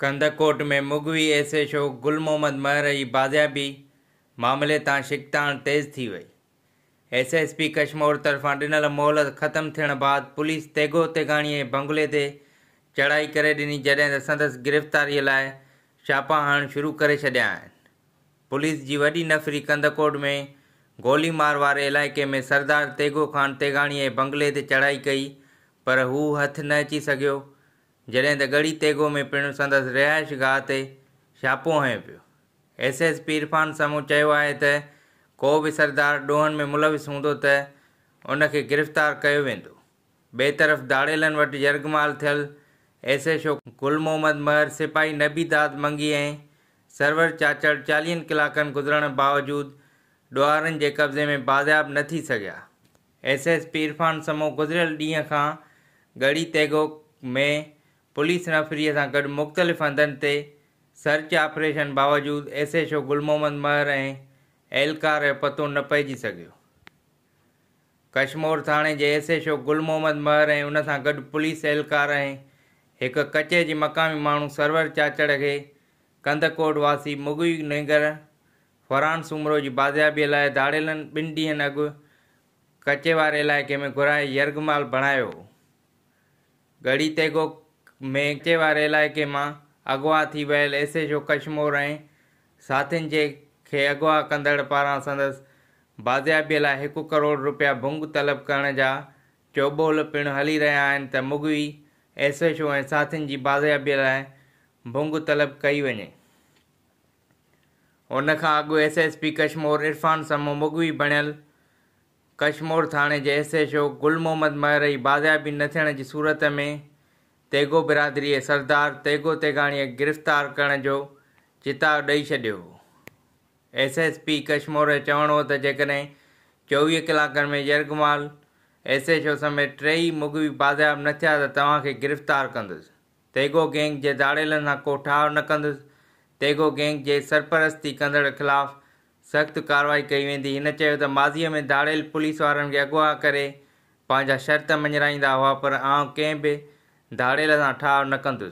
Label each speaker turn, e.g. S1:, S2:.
S1: कंदकोट में मुगवी S H O Gul Mohammad महर जी बाज़ियाबी मामले तां शिकतान तेज़ थी वई एस एस पी कश्मोर तरफ़ां ॾिनल मोहलत ख़तमु थियण बाद पुलिस तेगो तेगाणीअ बंगले ते चढ़ाई करे ॾिनी जॾहिं त संदसि गिरफ़्तारीअ लाइ छापा हणणु शुरू करे छॾिया आहिनि पुलिस जी वॾी नफ़री कंदकोट में गोली मार वारे इलाइक़े में सरदार तेगो खान तेगाणीअ बंगले ते चढ़ाई कई पर हू हथु न अची सघियो जॾहिं त गड़ी तेगो में पिणु संदसि रिहाइशगाह ते छापो हंयो पियो एस एस पी इरफान समूह चयो आहे त को भी सरदार ॾोहनि में मुलविस हों त उनखे गिरफ़्तार किया वेंदो बेतरफ़ दाड़ेलनि वटि यरगमाल थियल S S O Gul Mohammad महर सिपाही नबी दाद मंगी ए सरवर चाचड़ चालीहनि कलाक गुज़रण बावजूद ॾुआरनि के कब्ज़े में बाज़ियाब न थी सघिया एस एस पी इरफान समो गुजरियल ॾींहं का गड़ी तेगो में पुलिस नफरी से गॾु मुख़्तलिफ़ हंधनि ते सर्च ऑपरेशन एस एसएचओ गुल मोहम्मद महर ऐं एहलकार पतो न पइजी सघियो कश्मोर थाणे जे एसएचओ गुल मोहम्मद महर ऐं उन सां गॾु पुलिस एहलकार ऐं कचे जे मक़ामी मू सर्वर चाचड़ के कंदकोट वासी मुगी नेगर फरहान सुमरो की बाजियाबी लाइ धाड़ेलनि बिन ॾींहंनि अग कचे वारे इलाइक़े में घुरा यर्गमाल बणायो गड़ी तेगो मेचे वारे इलाइक़े मां अॻुवा थी वियल एस एच ओ कश्मोर ऐं साथियुनि जे खे अॻुवा कंदड़ पारां संदसि बाज़ियाबीअ लाइ हिकु करोड़ रुपिया भुंग तलब करण जा चौबोल पिणु हली रहिया आहिनि त मुगवी एस एच ओ ऐं साथियुनि जी बाज़ियाबीअ लाइ भुंग तलब कई वञे हुन खां अॻु S S P Kashmore Irfan साम्हूं मुगवी बणियल कश्मोर थाणे जे S H O Gul Mohammad महर जी बाज़ियाबी न थियण जी सूरत में तेगो बिरादरीअ सरदार तेगो तेगाणीअ गिरफ़्तार करण जो चिताव ॾेई छॾियो एस एस पी कश्मोर जो चवण हो त जेकॾहिं चोवीह कलाकनि में यर्गमाल एस एच ओ समेत टेई मुगवी बाज़ाइबु न थिया त तव्हांखे गिरफ़्तार कंदुसि तेगो गैंग जे दारेलनि सां को ठाहु न कंदुसि तेगो गैंग जे सरपरस्ती कंदड़ ख़िलाफ़ु सख़्तु कार्रवाई कई वेंदी हिन चयो त माज़ीअ में धारेल पुलिस वारनि खे अॻु करे पंहिंजा शर्त मंझाईंदा हुआ पर आऊं कंहिं बि ದಾಳಿಲ್ಲ ಠಾ ಹಠ